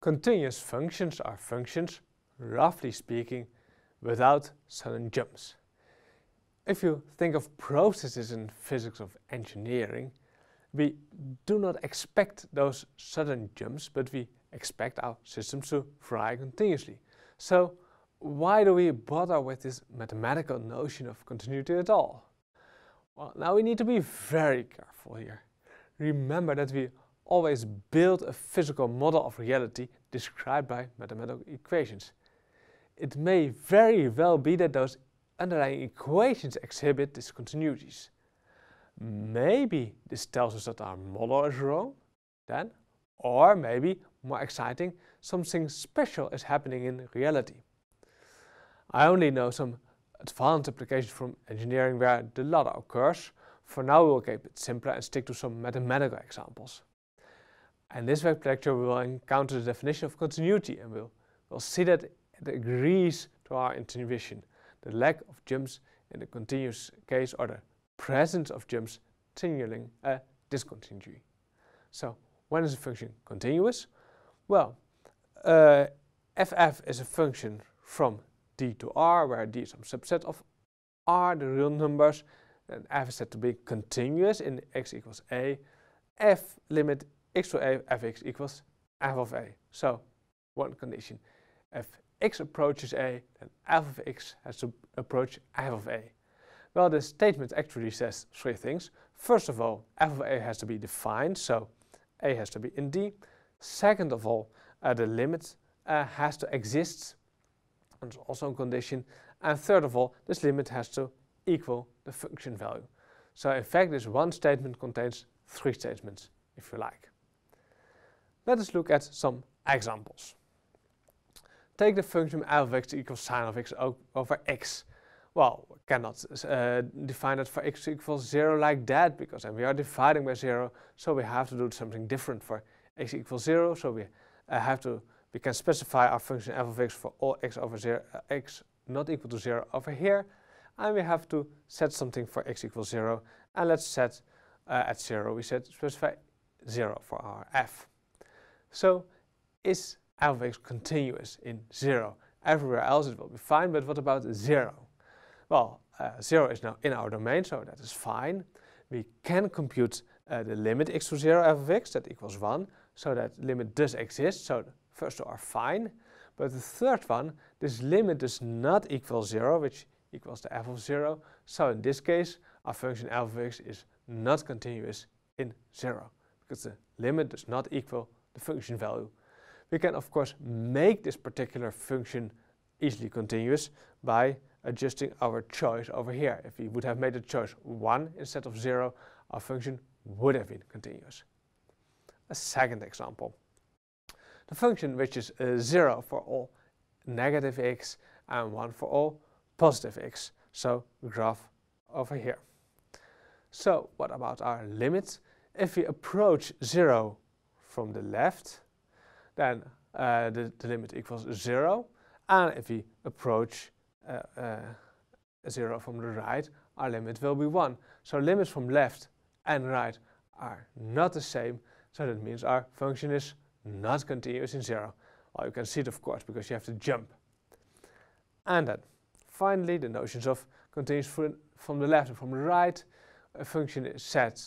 Continuous functions are functions, roughly speaking, without sudden jumps. If you think of processes in physics of engineering, we do not expect those sudden jumps, but we expect our systems to fry continuously. So why do we bother with this mathematical notion of continuity at all? Well, now we need to be very careful here. Remember that we always build a physical model of reality described by mathematical equations. It may very well be that those underlying equations exhibit discontinuities. Maybe this tells us that our model is wrong, then, or maybe, more exciting, something special is happening in reality. I only know some advanced applications from engineering where the latter occurs. For now, we will keep it simpler and stick to some mathematical examples. In this web lecture, we will encounter the definition of continuity and we'll, we'll see that it agrees to our intuition. The lack of jumps in the continuous case or the presence of jumps signaling a discontinuity. So, when is a function continuous? Well, uh, ff is a function from d to r, where d is some subset of r, the real numbers, and f is said to be continuous in x equals a. f limit x to a fx equals f of a. So one condition, if x approaches a, then f of x has to approach f of a. Well, the statement actually says three things. First of all, f of a has to be defined, so a has to be in D. Second of all, uh, the limit uh, has to exist, and also a condition. And third of all, this limit has to equal the function value. So in fact, this one statement contains three statements, if you like. Let us look at some examples. Take the function f of x equals sine of x over x. Well, we cannot uh, define it for x equals 0 like that, because then we are dividing by 0, so we have to do something different for x equals 0, so we uh, have to, we can specify our function f of x for all x over 0, uh, x not equal to 0 over here, and we have to set something for x equals 0, and let's set uh, at 0, we set specify 0 for our f. So is f of x continuous in 0? Everywhere else it will be fine, but what about 0? Well, uh, 0 is now in our domain, so that is fine. We can compute uh, the limit x to 0 f of x, that equals 1, so that limit does exist, so the first two are fine. But the third one, this limit does not equal 0, which equals the f of 0, so in this case our function f of x is not continuous in 0, because the limit does not equal the function value. We can of course make this particular function easily continuous by adjusting our choice over here. If we would have made the choice 1 instead of 0, our function would have been continuous. A second example. The function which is uh, 0 for all negative x and 1 for all positive x. So graph over here. So what about our limit? If we approach 0 from the left, then uh, the, the, limit equals 0. And if we approach uh, uh, 0 from the right, our limit will be 1. So limits from left and right are not the same, so that means our function is not continuous in 0. Well, you can see it, of course, because you have to jump. And then, finally, the notions of continuous from the left and from the right. A function is said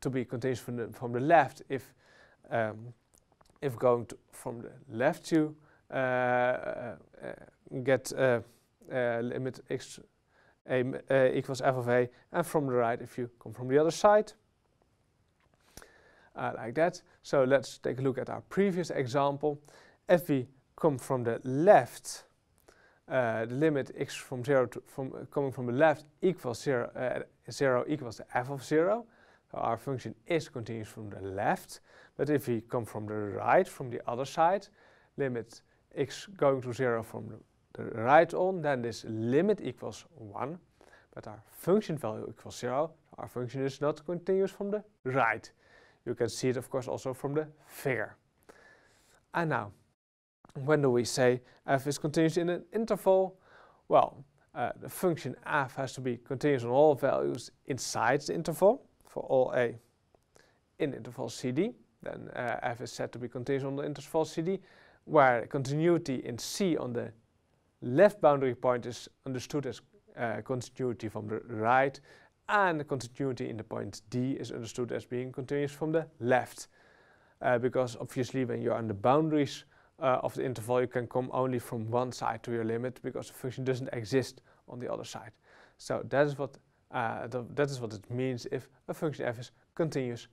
to be continuous from the, from the left if um, if going to, from the left, you uh, uh, uh, get limit x a equals f of a, and from the right, if you come from the other side, uh, like that. So let's take a look at our previous example. If we come from the left, uh, the limit x from 0 to from uh, coming from the left equals 0, 0 equals the f of 0 our function is continuous from the left, but if we come from the right, from the other side, limit x going to 0 from the right on, then this limit equals 1, but our function value equals 0. Our function is not continuous from the right. You can see it, of course, also from the figure. And now, when do we say f is continuous in an interval? Well, uh, the function f has to be continuous on all values inside the interval for all A in interval CD, then uh, F is said to be continuous on the interval CD, where continuity in C on the left boundary point is understood as uh, continuity from the right, and continuity in the point D is understood as being continuous from the left. Uh, because obviously when you're on the boundaries uh, of the interval, you can come only from one side to your limit because the function doesn't exist on the other side. So that is what Uh, ah, that is what it means if a function f is continuous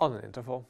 on an interval.